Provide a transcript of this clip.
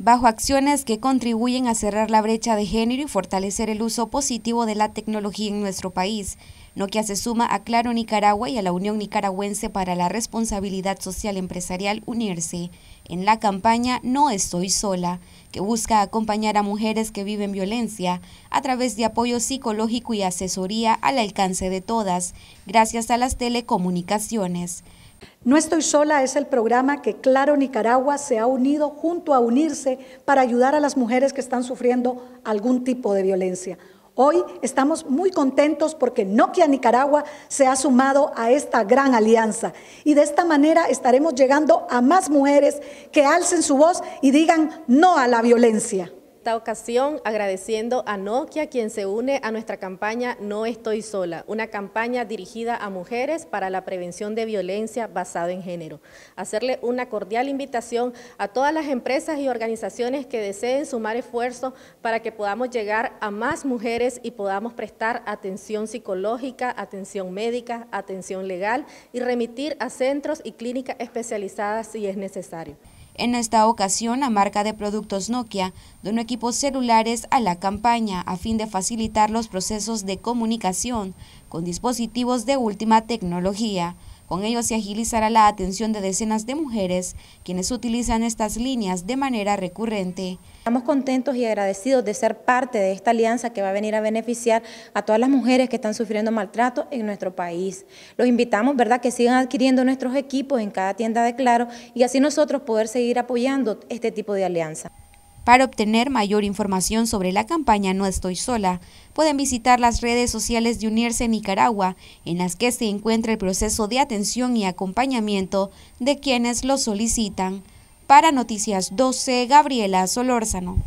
bajo acciones que contribuyen a cerrar la brecha de género y fortalecer el uso positivo de la tecnología en nuestro país. Nokia se suma a Claro Nicaragua y a la Unión Nicaragüense para la Responsabilidad Social Empresarial Unirse en la campaña No Estoy Sola, que busca acompañar a mujeres que viven violencia a través de apoyo psicológico y asesoría al alcance de todas, gracias a las telecomunicaciones. No estoy sola es el programa que Claro Nicaragua se ha unido junto a unirse para ayudar a las mujeres que están sufriendo algún tipo de violencia. Hoy estamos muy contentos porque Nokia Nicaragua se ha sumado a esta gran alianza y de esta manera estaremos llegando a más mujeres que alcen su voz y digan no a la violencia esta ocasión agradeciendo a Nokia, quien se une a nuestra campaña No Estoy Sola, una campaña dirigida a mujeres para la prevención de violencia basada en género. Hacerle una cordial invitación a todas las empresas y organizaciones que deseen sumar esfuerzo para que podamos llegar a más mujeres y podamos prestar atención psicológica, atención médica, atención legal y remitir a centros y clínicas especializadas si es necesario en esta ocasión la marca de productos Nokia donó equipos celulares a la campaña a fin de facilitar los procesos de comunicación con dispositivos de última tecnología. Con ello se agilizará la atención de decenas de mujeres quienes utilizan estas líneas de manera recurrente. Estamos contentos y agradecidos de ser parte de esta alianza que va a venir a beneficiar a todas las mujeres que están sufriendo maltrato en nuestro país. Los invitamos, ¿verdad?, que sigan adquiriendo nuestros equipos en cada tienda de Claro y así nosotros poder seguir apoyando este tipo de alianza. Para obtener mayor información sobre la campaña No Estoy Sola, pueden visitar las redes sociales de Unirse Nicaragua, en las que se encuentra el proceso de atención y acompañamiento de quienes lo solicitan. Para Noticias 12, Gabriela Solórzano.